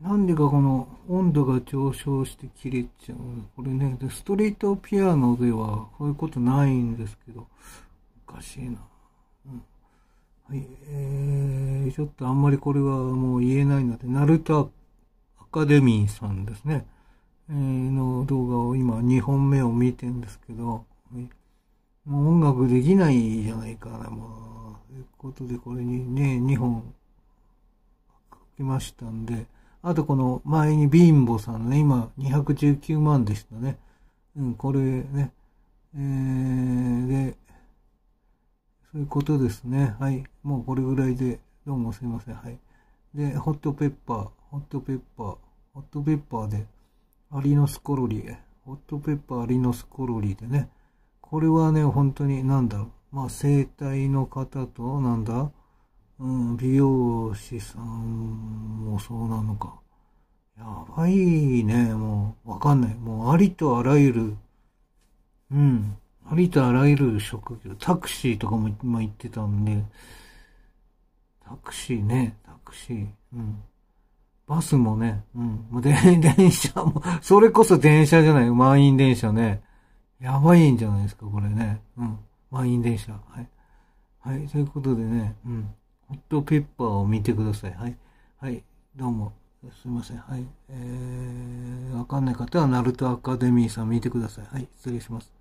なんでかこの温度が上昇して切れちゃう。これね、ストリートピアノではこういうことないんですけど、おかしいな。うん、はい、えー、ちょっとあんまりこれはもう言えないので、ナルタアカデミーさんですね、えー、の動画を今2本目を見てんですけど、もう音楽できないじゃないかな、もう。ということで、これにね、2本書きましたんで、あとこの前にビンボさんね、今219万でしたね。うん、これね。えー、で、そういうことですね。はい。もうこれぐらいで、どうもすいません。はい。で、ホットペッパー、ホットペッパー、ホットペッパーで、アリノスコロリ、ホットペッパーアリノスコロリでね、これはね、本当になんだろう。まあ、生体の方と、なんだ、うん、美容師さんもそうなのか。やばいね、もう、わかんない。もう、ありとあらゆる、うん、ありとあらゆる職業、タクシーとかも、まあ、行ってたんで、タクシーね、タクシー、うん。バスもね、うん。もう 電車も、それこそ電車じゃない、満員電車ね。やばいんじゃないですか、これね。うん。満員電車。はい。はい、ということでね、うん。ホットペッパーを見てください。はい。はい。どうも。すいません。はい。えー、わかんない方は、ナルトアカデミーさん見てください。はい。失礼します。